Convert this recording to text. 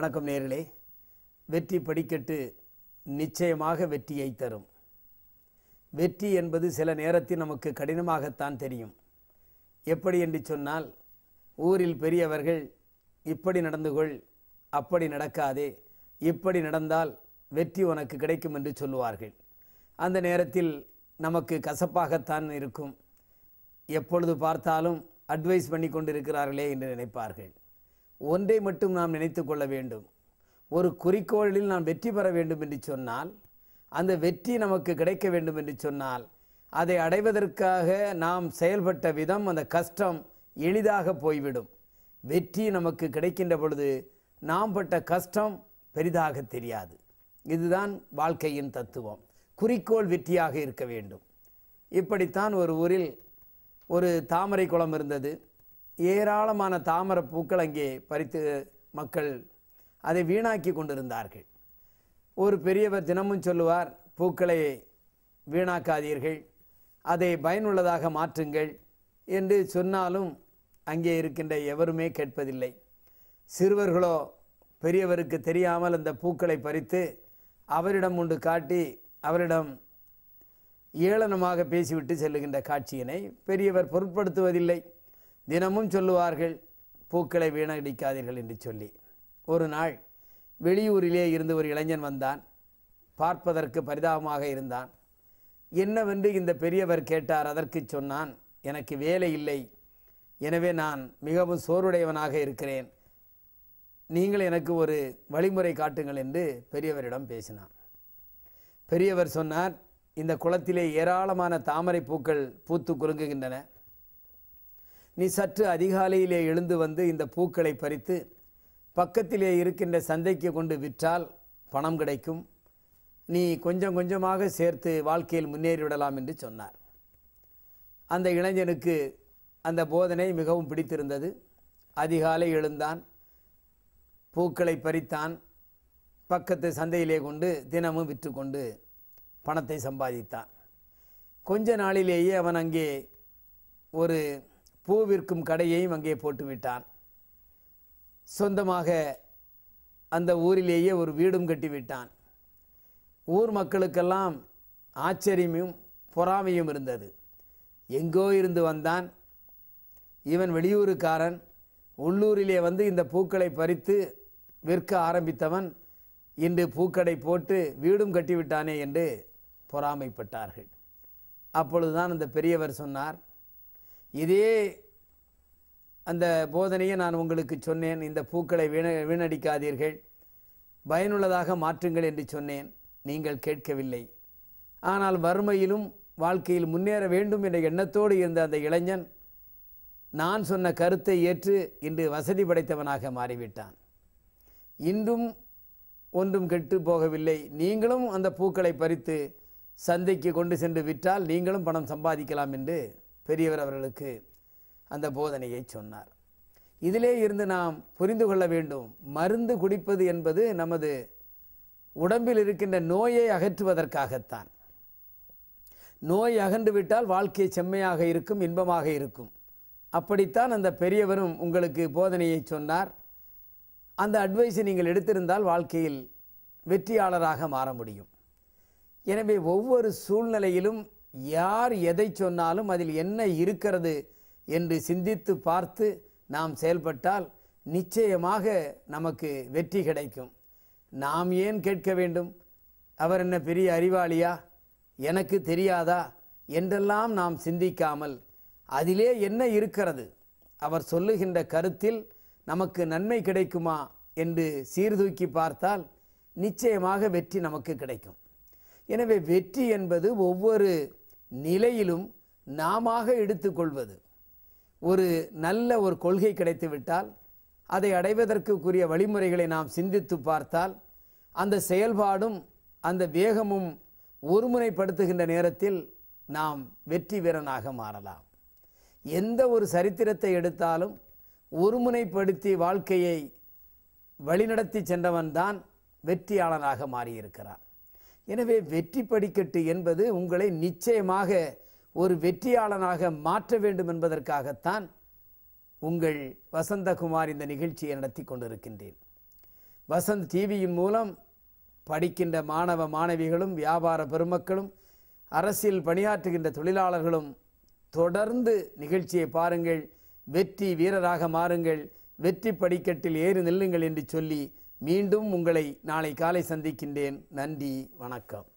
வணக்கம் நேர்களே வெற்றி படிக்கட்டு நிச்சயமாக வெற்றியை தரும் வெற்றி என்பது சில நேரத்தில் நமக்கு கடினமாகத்தான் தெரியும் எப்படி என்று சொன்னால் ஊரில் பெரியவர்கள் இப்படி நடந்து கொள் அப்படி நடக்காதே இப்படி நடந்தால் வெற்றி உனக்கு கிடைக்கும் என்று சொல்லுவார்கள் அந்த நேரத்தில் நமக்கு கசப்பாகத்தான் இருக்கும் எப்பொழுது பார்த்தாலும் அட்வைஸ் பண்ணி கொண்டிருக்கிறார்களே என்று நினைப்பார்கள் ஒன்றை மட்டும் நாம் நினைத்து கொள்ள வேண்டும் ஒரு குறிக்கோளில் நாம் வெற்றி பெற வேண்டும் என்று சொன்னால் அந்த வெற்றி நமக்கு கிடைக்க வேண்டும் என்று சொன்னால் அதை அடைவதற்காக நாம் செயல்பட்ட விதம் அந்த கஷ்டம் எளிதாக போய்விடும் வெற்றி நமக்கு கிடைக்கின்ற பொழுது நாம் பட்ட கஷ்டம் பெரிதாக தெரியாது இதுதான் வாழ்க்கையின் தத்துவம் குறிக்கோள் வெற்றியாக இருக்க வேண்டும் இப்படித்தான் ஒரு ஊரில் ஒரு தாமரை குளம் இருந்தது ஏராளமான தாமர பூக்கள் அங்கே பறித்து மக்கள் அதை வீணாக்கி கொண்டிருந்தார்கள் ஒரு பெரியவர் தினமும் சொல்லுவார் பூக்களை வீணாக்காதீர்கள் அதை பயனுள்ளதாக மாற்றுங்கள் என்று சொன்னாலும் அங்கே இருக்கின்ற எவருமே கேட்பதில்லை சிறுவர்களோ பெரியவருக்கு தெரியாமல் அந்த பூக்களை பறித்து அவரிடம் உண்டு காட்டி அவரிடம் ஏளனமாக பேசிவிட்டு செல்லுகின்ற காட்சியினை பெரியவர் பொருட்படுத்துவதில்லை தினமும் சொல்லுவார்கள் பூக்களை வீணடிக்காதீர்கள் என்று சொல்லி ஒரு நாள் வெளியூரிலே இருந்து ஒரு இளைஞன் வந்தான் பார்ப்பதற்கு பரிதாபமாக இருந்தான் என்னவென்று இந்த பெரியவர் கேட்டார் அதற்கு சொன்னான் எனக்கு வேலை இல்லை எனவே நான் மிகவும் சோர்வுடையவனாக இருக்கிறேன் நீங்கள் எனக்கு ஒரு வழிமுறை காட்டுங்கள் என்று பெரியவரிடம் பேசினான் பெரியவர் சொன்னார் இந்த குளத்திலே ஏராளமான தாமரை பூக்கள் பூத்து குலுங்குகின்றன நீ சற்று அதிகாலையிலே எழுந்து வந்து இந்த பூக்களை பறித்து பக்கத்திலே இருக்கின்ற சந்தைக்கு கொண்டு விற்றால் பணம் கிடைக்கும் நீ கொஞ்சம் கொஞ்சமாக சேர்த்து வாழ்க்கையில் முன்னேறிவிடலாம் என்று சொன்னார் அந்த இளைஞனுக்கு அந்த போதனை மிகவும் பிடித்திருந்தது அதிகாலை எழுந்தான் பூக்களை பறித்தான் பக்கத்து சந்தையிலே கொண்டு தினமும் விற்று கொண்டு பணத்தை சம்பாதித்தான் கொஞ்ச நாளிலேயே அவன் அங்கே ஒரு பூ விற்கும் கடையையும் அங்கே போட்டுவிட்டான் சொந்தமாக அந்த ஊரிலேயே ஒரு வீடும் கட்டிவிட்டான் ஊர் மக்களுக்கெல்லாம் ஆச்சரியமும் பொறாமையும் இருந்தது எங்கோ இருந்து வந்தான் இவன் வெளியூருக்காரன் உள்ளூரிலே வந்து இந்த பூக்களை பறித்து விற்க ஆரம்பித்தவன் இன்று பூக்கடை போட்டு வீடும் கட்டிவிட்டானே என்று பொறாமைப்பட்டார்கள் அப்பொழுதுதான் அந்த பெரியவர் சொன்னார் இதே அந்த போதனையை நான் உங்களுக்கு சொன்னேன் இந்த பூக்களை வீண வீணடிக்காதீர்கள் பயனுள்ளதாக மாற்றுங்கள் என்று சொன்னேன் நீங்கள் கேட்கவில்லை ஆனால் வறுமையிலும் வாழ்க்கையில் முன்னேற வேண்டும் என்ற எண்ணத்தோடு இருந்த அந்த இளைஞன் நான் சொன்ன கருத்தை ஏற்று இன்று வசதி படைத்தவனாக மாறிவிட்டான் இன்றும் ஒன்றும் கெட்டு போகவில்லை நீங்களும் அந்த பூக்களை பறித்து சந்தைக்கு கொண்டு சென்று விற்றால் நீங்களும் பணம் சம்பாதிக்கலாம் என்று பெரியவர் அவர்களுக்கு அந்த போதனையை சொன்னார் இதிலே இருந்து நாம் புரிந்து கொள்ள வேண்டும் மருந்து குடிப்பது என்பது நமது உடம்பில் இருக்கின்ற நோயை அகற்றுவதற்காகத்தான் நோய் அகன்று விட்டால் வாழ்க்கை செம்மையாக இருக்கும் இன்பமாக இருக்கும் அப்படித்தான் அந்த பெரியவரும் உங்களுக்கு போதனையை சொன்னார் அந்த அட்வைஸை நீங்கள் எடுத்திருந்தால் வாழ்க்கையில் வெற்றியாளராக மாற முடியும் எனவே ஒவ்வொரு சூழ்நிலையிலும் யார் எதை சொன்னாலும் அதில் என்ன இருக்கிறது என்று சிந்தித்து பார்த்து நாம் செயல்பட்டால் நிச்சயமாக நமக்கு வெற்றி கிடைக்கும் நாம் ஏன் கேட்க வேண்டும் அவர் என்ன பெரிய அறிவாளியா எனக்கு தெரியாதா என்றெல்லாம் நாம் சிந்திக்காமல் அதிலே என்ன இருக்கிறது அவர் சொல்லுகின்ற கருத்தில் நமக்கு நன்மை கிடைக்குமா என்று சீர்தூக்கி பார்த்தால் நிச்சயமாக வெற்றி நமக்கு கிடைக்கும் எனவே வெற்றி என்பது ஒவ்வொரு நிலையிலும் நாம எடுத்துக்கொள்வது ஒரு நல்ல ஒரு கொள்கை கிடைத்துவிட்டால் அதை அடைவதற்குரிய வழிமுறைகளை நாம் சிந்தித்து பார்த்தால் அந்த செயல்பாடும் அந்த வேகமும் ஒருமுனைப்படுத்துகின்ற நேரத்தில் நாம் வெற்றி வீரனாக மாறலாம் எந்த ஒரு சரித்திரத்தை எடுத்தாலும் ஒருமுனைப்படுத்தி வாழ்க்கையை வழிநடத்தி சென்றவன்தான் வெற்றியாளனாக மாறியிருக்கிறான் எனவே வெற்றி படிக்கட்டு என்பது உங்களை நிச்சயமாக ஒரு வெற்றியாளனாக மாற்ற வேண்டும் என்பதற்காகத்தான் உங்கள் வசந்தகுமார் இந்த நிகழ்ச்சியை நடத்தி கொண்டிருக்கின்றேன் வசந்த் டிவியின் மூலம் படிக்கின்ற மாணவ மாணவிகளும் வியாபார பெருமக்களும் அரசியல் பணியாற்றுகின்ற தொழிலாளர்களும் தொடர்ந்து நிகழ்ச்சியை பாருங்கள் வெற்றி வீரராக மாறுங்கள் வெற்றி படிக்கட்டில் ஏறி நில்லுங்கள் என்று சொல்லி மீண்டும் உங்களை நாளை காலை சந்திக்கின்றேன் நன்றி வணக்கம்